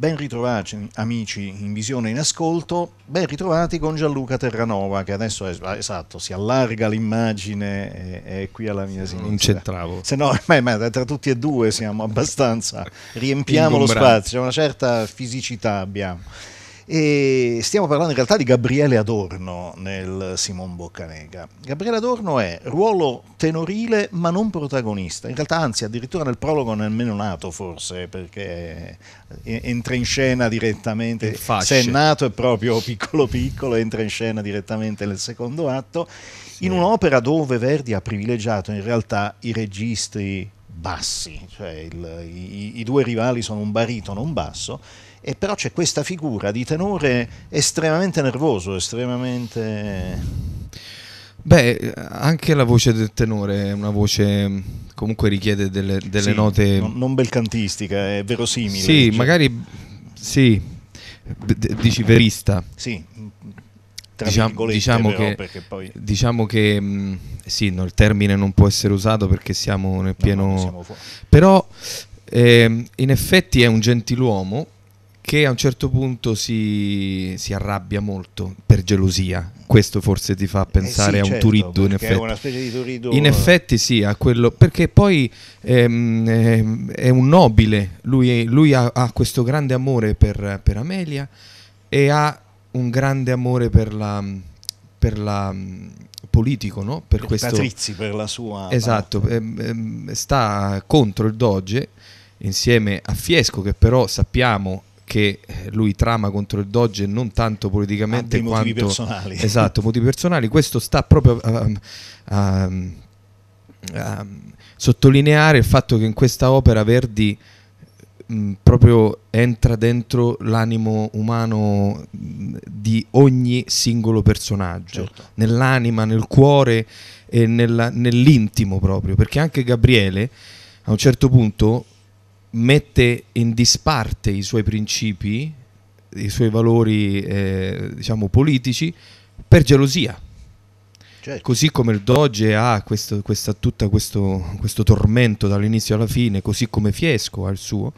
Ben ritrovati amici in visione e in ascolto, ben ritrovati con Gianluca Terranova che adesso è, esatto, si allarga l'immagine, è, eh, è qui alla mia sinistra. Non c'entravo. Se no, ma, ma, tra tutti e due siamo abbastanza, riempiamo lo spazio, una certa fisicità abbiamo. E stiamo parlando in realtà di Gabriele Adorno nel Simon Boccanega. Gabriele Adorno è ruolo tenorile ma non protagonista, in realtà anzi addirittura nel prologo nemmeno nato forse perché entra in scena direttamente, se è nato è proprio piccolo piccolo, entra in scena direttamente nel secondo atto, sì. in un'opera dove Verdi ha privilegiato in realtà i registri bassi, cioè il, i, i due rivali sono un baritono e un basso e però c'è questa figura di tenore estremamente nervoso, estremamente... Beh, anche la voce del tenore è una voce mm, comunque richiede delle, delle sì, note... Non, non belcantistica, è verosimile. Sì, cioè. magari... Sì, dici verista. Sì, diciamo, diciamo, però, che, poi... diciamo, che, mm, sì, no, il termine non può essere usato perché siamo nel pieno... No, no, siamo però eh, in effetti è un gentiluomo che a un certo punto si, si, arrabbia molto per gelosia. Questo forse ti fa pensare eh sì, a un certo, Turiddu, in effetti. È una specie di Turiddu. In effetti sì, a quello, perché poi ehm, ehm è un nobile, lui, lui ha, ha, questo grande amore per, per, Amelia e ha un grande amore per la... Per la politico, no? per, per questo... Patrizzi, per la sua... Esatto, ehm, ehm, sta contro il Doge insieme a Fiesco che però sappiamo che lui trama contro il Doge non tanto politicamente ha ah, quanto motivi personali. Esatto, motivi personali. Questo sta proprio a, a, a, sottolineare il fatto che in questa opera Verdi mh, proprio entra dentro l'animo umano di ogni singolo personaggio, certo. nell'anima, nel cuore e nella, nell'intimo proprio, perché anche Gabriele a un certo punto mette in disparte i suoi principi, i suoi valori eh, diciamo politici per gelosia. Certo. Così come il Doge ha questo, questa, tutto questo, questo tormento dall'inizio alla fine, così come Fiesco ha il suo,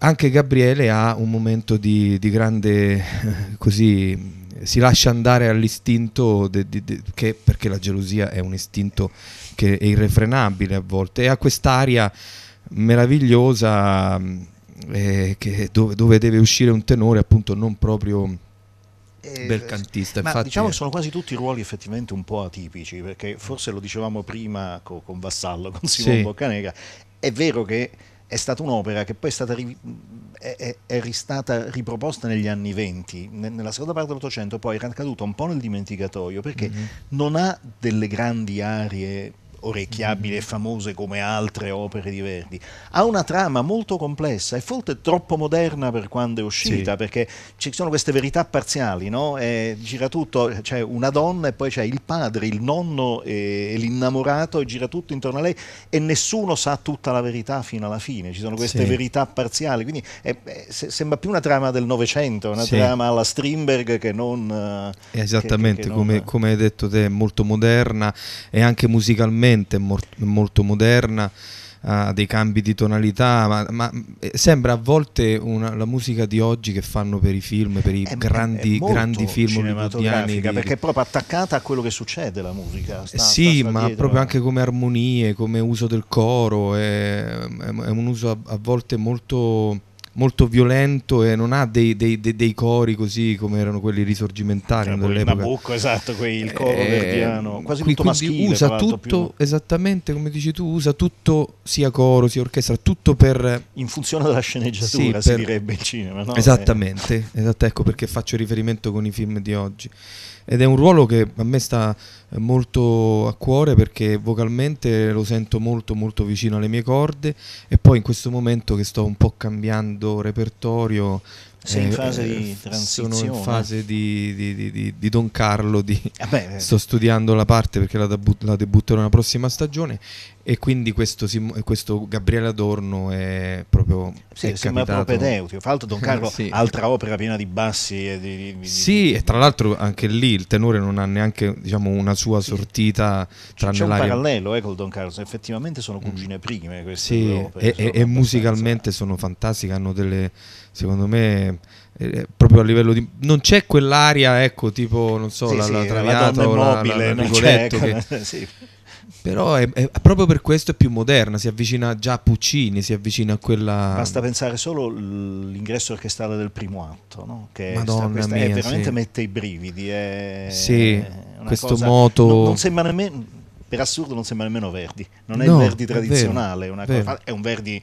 anche Gabriele ha un momento di, di grande così si lascia andare all'istinto de, de, de, che, perché la gelosia è un istinto che è irrefrenabile a volte e ha quest'aria meravigliosa eh, che, dove, dove, deve uscire un tenore appunto non proprio eh, bel cantista. Ma diciamo che sono quasi tutti ruoli effettivamente un po' atipici, perché forse lo dicevamo prima con, con Vassallo, con Simone sì. Boccanega, è vero che è stata un'opera che poi è stata, ri- è, è, è stata riproposta negli anni venti, nella seconda parte dell'Ottocento poi era caduta un po' nel dimenticatoio perché mm-hmm. non ha delle grandi arie orecchiabile e famose come altre opere di Verdi. Ha una trama molto complessa e forse troppo moderna per quando è uscita, sì. perché ci sono queste verità parziali, no? E gira tutto, c'è una donna e poi c'è il padre, il nonno e l'innamorato e gira tutto intorno a lei e nessuno sa tutta la verità fino alla fine, ci sono queste sì. verità parziali, quindi è, è, sembra più una trama del Novecento, una sì. trama alla Strindberg che non... Eh, Esattamente, che, che non... Come, come hai detto te, molto moderna e anche musicalmente estremamente molto moderna, ha dei cambi di tonalità, ma, ma eh, sembra a volte una, la musica di oggi che fanno per i film, per i è, grandi, è grandi film hollywoodiani. Perché è proprio attaccata a quello che succede la musica. Sta, eh sì, sta ma proprio eh. anche come armonie, come uso del coro, è, è un uso a, a volte molto molto violento e non ha dei, dei, dei, dei cori così come erano quelli risorgimentali cioè, dell'epoca. Nabucco, esatto, quei, il eh, coro eh, verdiano, quasi qui, tutto maschile. Usa tutto, più... esattamente come dici tu, usa tutto, sia coro sia orchestra, tutto per... In funzione della sceneggiatura sì, per... si direbbe il cinema, no? Eh. Esattamente, eh. esatto, ecco perché faccio riferimento con i film di oggi ed è un ruolo che a me sta eh, molto a cuore perché vocalmente lo sento molto molto vicino alle mie corde e poi in questo momento che sto un po' cambiando repertorio sei in eh, fase di transizione. Eh, sono in fase di, di, di, di Don Carlo, Vabbè, eh sto studiando la parte perché la, debut- la debutterò nella prossima stagione e quindi questo, Sim- questo Gabriele Adorno è proprio... Sì, è sembra capitato. propedeutico, fra l'altro Don Carlo, sì. altra opera piena di bassi e di... sì, e tra l'altro anche lì il tenore non ha neanche diciamo, una sua sortita sì. tranne C'è un l'aria. parallelo eh, col Don Carlo, effettivamente sono mm. cugine prime queste sì, opere, e, e musicalmente sono fantastiche, hanno delle secondo me eh, eh, proprio a livello di non c'è quell'aria ecco tipo non so sì, la, sì, la traviata la o immobile, la, la, Rigoletto che... sì. però è, è, proprio per questo è più moderna si avvicina già a Puccini si avvicina a quella basta pensare solo all'ingresso orchestrale del primo atto no? che Madonna sta, mia, è veramente sì. mette i brividi è, sì, è questo cosa, moto non, non sembra nemmeno per assurdo non sembra nemmeno Verdi non è il Verdi tradizionale è, vero, è, cosa, è un Verdi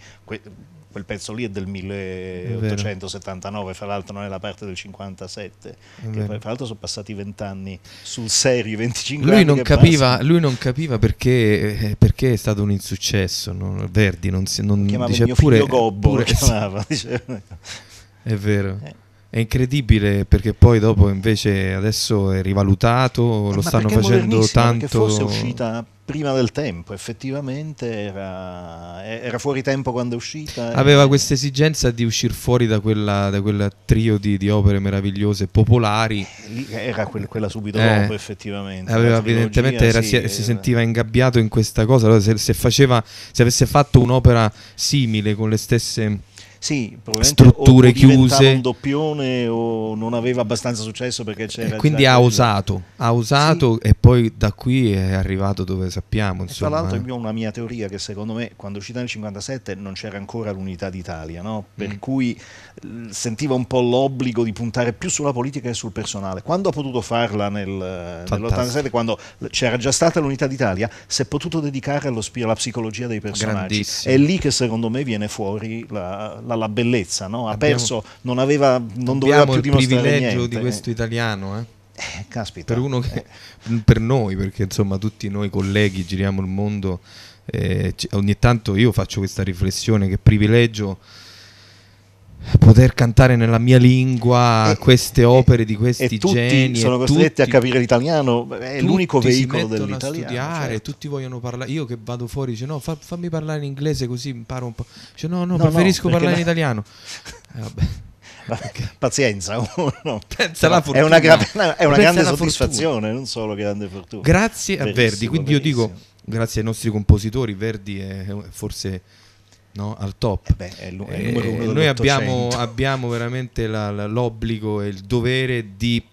quel pezzo lì è del 1879, fra l'altro non è la parte del 57, fra l'altro sono passati 20 anni sul serio, 25 lui anni. Non capiva, lui non capiva perché, eh, perché, è stato un insuccesso, no? Verdi non si... Non, chiamava mio pure, Gobbo, pure, chiamava, È vero. Eh. È incredibile perché poi dopo invece adesso è rivalutato, eh, lo stanno facendo tanto... Perché fosse uscita prima del tempo, effettivamente era, era, fuori tempo quando è uscita. Aveva questa esigenza di uscire fuori da, quella, da quel trio di, di, opere meravigliose, popolari. Era quel, quella subito eh, dopo, effettivamente. Aveva, evidentemente era, sì, si, era. si, sentiva ingabbiato in questa cosa. Allora, se, se, faceva, se avesse fatto un'opera simile con le stesse sì, strutture o, o chiuse. un doppione o non aveva abbastanza successo perché c'era. E quindi ha usato, ha usato sì. e poi da qui è arrivato dove sappiamo. Insomma. tra l'altro, io ho una mia teoria che secondo me quando uscì nel 57 non c'era ancora l'unità d'Italia, no? per mm. cui eh, sentiva un po' l'obbligo di puntare più sulla politica che sul personale. Quando ha potuto farla nel, eh, nell'87, quando c'era già stata l'unità d'Italia, si è potuto dedicare allo, alla psicologia dei personaggi. È lì che secondo me viene fuori la, la, la bellezza, no? ha abbiamo, perso, non, aveva, non doveva più dimostrare niente. il privilegio di questo italiano. Eh? Eh, caspita. Per, uno che, eh. per noi, perché insomma tutti noi colleghi giriamo il mondo, eh, ogni tanto io faccio questa riflessione che privilegio poter cantare nella mia lingua e, eh, queste eh, opere di eh, questi e geni sono costretti tutti, a capire l'italiano è l'unico veicolo dell'italiano studiare, certo. tutti vogliono parlare io che vado fuori dice no fa, fammi parlare in inglese così imparo un po' dice no no, no preferisco no, parlare no. in italiano eh, vabbè pazienza, uno. È una, è una grande soddisfazione, non solo grande fortuna. Grazie verissimo, a Verdi, quindi verissimo. io dico grazie ai nostri compositori, Verdi è forse no, al top. Eh beh, è l- è eh, noi abbiamo, abbiamo veramente la, la, l'obbligo e il dovere di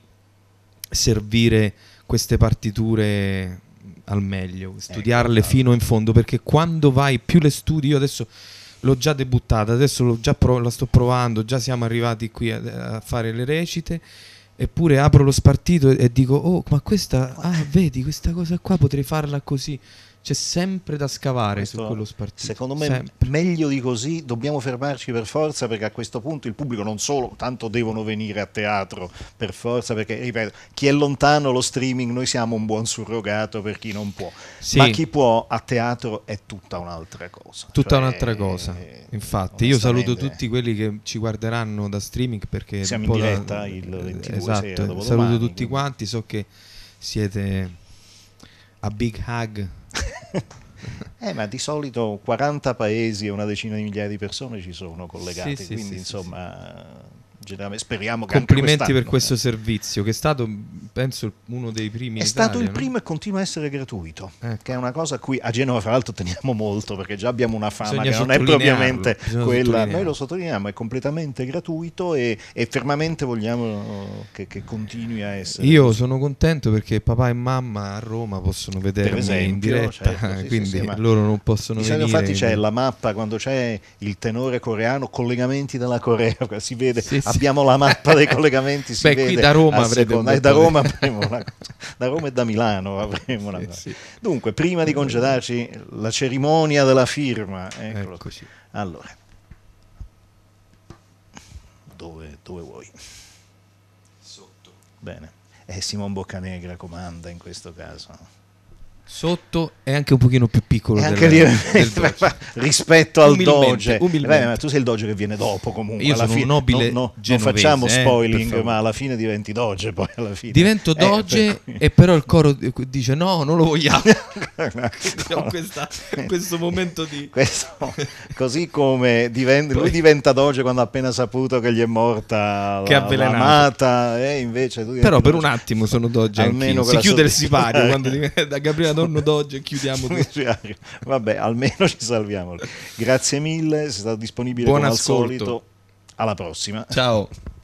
servire queste partiture al meglio, eh, studiarle ecco, fino in fondo, perché quando vai più le studi, io adesso l'ho già debuttata, adesso già pro- la sto provando, già siamo arrivati qui a, a fare le recite eppure apro lo spartito e dico oh ma questa ah vedi questa cosa qua potrei farla così c'è sempre da scavare questo, su quello spartito. Secondo me, sempre. meglio di così, dobbiamo fermarci per forza perché a questo punto il pubblico non solo, tanto devono venire a teatro per forza perché, ripeto, chi è lontano lo streaming, noi siamo un buon surrogato per chi non può, sì. ma chi può a teatro è tutta un'altra cosa. Tutta cioè, un'altra cosa, eh, infatti. Io saluto tutti quelli che ci guarderanno da streaming perché... Siamo in diretta la, il 22 esatto, Saluto domani, tutti quindi. quanti, so che siete a big hug eh, ma di solito 40 paesi e una decina di migliaia di persone ci sono collegati, sì, quindi sì, insomma generalmente speriamo che complimenti per questo eh. servizio che è stato penso uno dei primi è stato Italia, il no? primo e continua a essere gratuito ecco. che è una cosa a cui a Genova fra l'altro teniamo molto perché già abbiamo una fama bisogna che non è propriamente quella noi lo sottolineiamo è completamente gratuito e, e fermamente vogliamo che, che, continui a essere io così. sono contento perché papà e mamma a Roma possono vedere in diretta certo, sì, quindi sì, sì, loro non possono diciamo, venire infatti c'è la mappa quando c'è il tenore coreano collegamenti dalla Corea si vede sì, abbiamo la mappa dei collegamenti. Si Beh, vede qui da Roma, seconda, eh, da, Roma avremo una da Roma e da Milano avremo una cosa. Dunque, prima di congedarci, la cerimonia della firma. Eccolo. Eccoci. Allora, dove, dove vuoi? Sotto. Bene. E eh, Simon Boccanegra comanda in questo caso. Sotto è anche un pochino più piccolo del, anche lì, del rispetto al doge. Beh, ma tu sei il doge che viene dopo comunque. Io alla sono fine, nobile no, no, genovese, non facciamo eh, spoiling, eh, ma alla fine diventi doge poi alla fine. Divento eh, doge eh, per e però il coro dice no, non lo vogliamo. no, questa, questo momento di... Questo, così come diventa, poi, lui diventa doge quando ha appena saputo che gli è morta che la, l'amata e invece... Però per un attimo sono doge. si chiude il sipario quando diventa Gabriele a nonno e chiudiamo Vabbè, almeno ci salviamo. Grazie mille, sei stato disponibile Buon come ascolto. al solito. Alla prossima. Ciao.